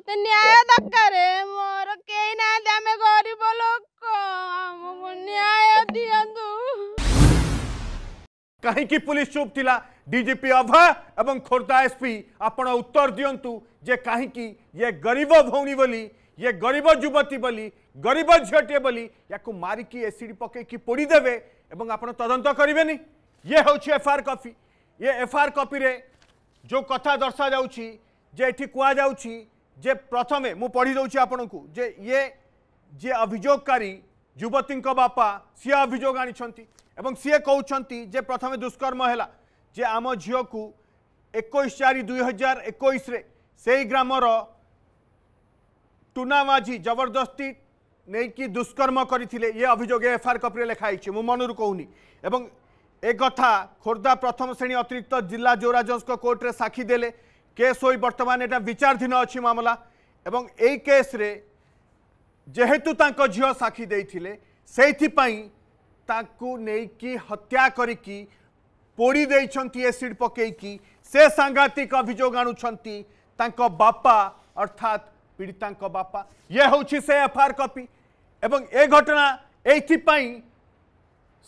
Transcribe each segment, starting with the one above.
कहीं पुलिस चुप था डीजीपी अभा एवं खोर्धा एसपी आपड़ उत्तर दिंतु जे कहीं ये गरीब भौणी बोली ये गरीब युवती बोली गरीब झीटे बोली या मारिकी एसीड पकई कि पोड़ीदे आप तदंत करे ये हूँ एफआर कॉपी ये एफआर कॉपी रे जो कथा दर्शा जे ये कह जा যে প্রথমে মু পড়ি দেউছি আপনার যে ইয়ে যে অভিযোগকারী যুবতী বাপা সি অভিযোগ আনিছন্তি এবং সি কৌছন্তি যে প্রথমে দুষ্কর্ম হেলা যে আম ঝিউকু একুশ চারি দুই হাজার একুশে সেই গ্রামর টুনা মাঝি জবরদস্তি নেইকি দুষ্কর্ম করে ইয়ে অভিযোগ এফআইআর কপিরে লেখা হয়েছে মু মনুর কৌনি এবং এ কথা খোর্ধা প্রথম শ্রেণী অতিরিক্ত জেলা জোরাজজঙ্ক কোর্টরে সাক্ষী দেলে केस हो बर्तमान यहाँ विचाराधीन अच्छी मामला एवं केस रे जेहेतु तक झी साक्षी नहीं कि हत्या करी पोड़ी एसीड पकईकी से सांघातिक अभोग आपा अर्थात पीड़िता बापा ये हूँ से एफआईआर कॉपी एवं ए घटना यहीपाई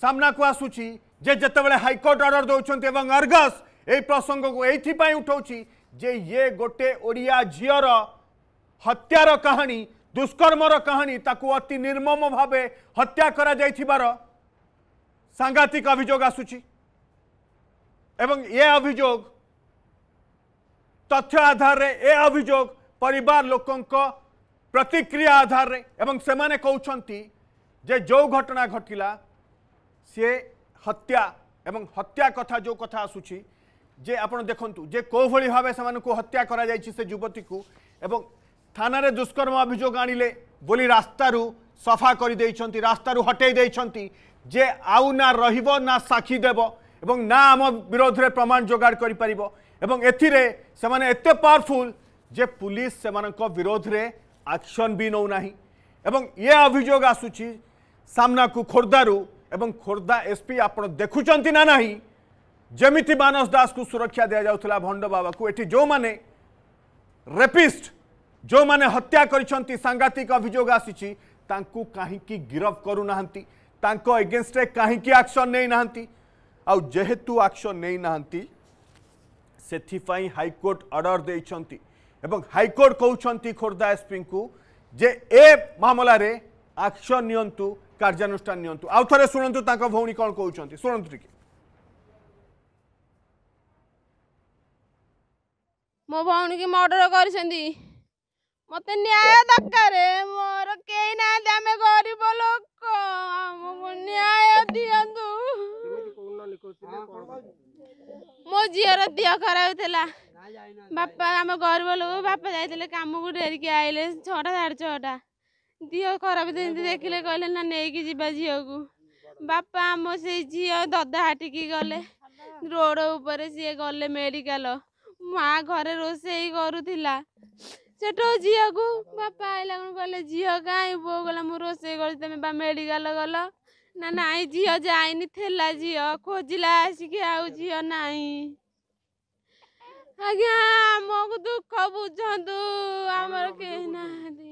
सामना को आसूँ जे जिते हाइकोर्ट अर्डर दौरान अर्गस ये प्रसंग को यहीपाई उठाऊँगी जे ये गोटे ओडिया झीर हत्यार कहानी दुष्कर्मर कहानी ताकू अति निर्मम भाव हत्या कर सांघातिक अभियोग आसूची एवं ये तथ्य आधार रे ए अभियोग परिवार लोकंक प्रतिक्रिया आधार रे एवं सेमाने कहउछंती जे जो घटना घटला सी हत्या एवं हत्या कथा जो कथा आसूची যে আপনার দেখুন যে কোভাবে ভাবে সে হত্যা করা যাই সে যুবতী এবং থানার দুষ্কর্ম অভিযোগ আনলে বলে রাস্তার সফা করে দিয়েছেন রাস্তার হটাই দিয়েছেন যে আউ না রহব না সাক্ষী দেব এবং না আম বিরোধে প্রমাণ যোগাড় করে পার এবং এতে সে এত পাওয়ারফুল যে পুলিশ সে বিরোধে আকশন বি নৌ না এবং ইয়ে অভিযোগ আসুচি সামনাকু খোর্ধার এবং খোর্ধা এসপি আপনার দেখুম না না जमी मानस दास को सुरक्षा दि जाऊला भंड बाबा को जो मैंने रेपिस्ट जो मैंने हत्या करघातिक अभोग आसी कहीं गिरफ करूना एगेन्स्टे कहीं आक्शन नहीं ना जेहेतु आक्शन नहीं ना से हाइकोर्ट अर्डर दे हाइकोर्ट कौन खोर्धा एसपी को जे ए मामलें आक्शन नियंतु कार्यानुषानु आउ थे शुणु भौणी कौन कहते शुणु टी ମୋ ଭଉଣୀକି ମର୍ଡ଼ର କରିଛନ୍ତି ମୋତେ ନ୍ୟାୟ ଦରକାର ମୋର କେହି ନାହାନ୍ତି ଆମେ ଗରିବ ଲୋକ ଆମକୁ ନ୍ୟାୟ ଦିଅନ୍ତୁ ମୋ ଝିଅର ଦେହ ଖରାପ ଥିଲା ବାପା ଆମ ଗରିବ ଲୋକ ବାପା ଯାଇଥିଲେ କାମକୁ ଡେରିକି ଆଇଲେ ଛଅଟା ସାଢ଼େ ଛଅଟା ଦେହ ଖରାପ ଯେମିତି ଦେଖିଲେ କହିଲେ ନା ନେଇକି ଯିବା ଝିଅକୁ ବାପା ଆମ ସେଇ ଝିଅ ଦଦା ହାଟିକି ଗଲେ ରୋଡ଼ ଉପରେ ସିଏ ଗଲେ ମେଡ଼ିକାଲ ମା ଘରେ ରୋଷେଇ କରୁଥିଲା ସେଠୁ ଝିଅକୁ ବାପା ଆଇଲା କ'ଣ କହିଲେ ଝିଅ କାହିଁ ବୋଉ କହିଲା ମୁଁ ରୋଷେଇ କରୁଛି ତମେ ବା ମେଡ଼ିକାଲ ଗଲ ନା ନାଇଁ ଝିଅ ଯାଇନି ଥିଲା ଝିଅ ଖୋଜିଲା ଆସିକି ଆଉ ଝିଅ ନାହିଁ ଆଜ୍ଞା ଆମକୁ ଦୁଃଖ ବୁଝନ୍ତୁ ଆମର କେହି ନାହାନ୍ତି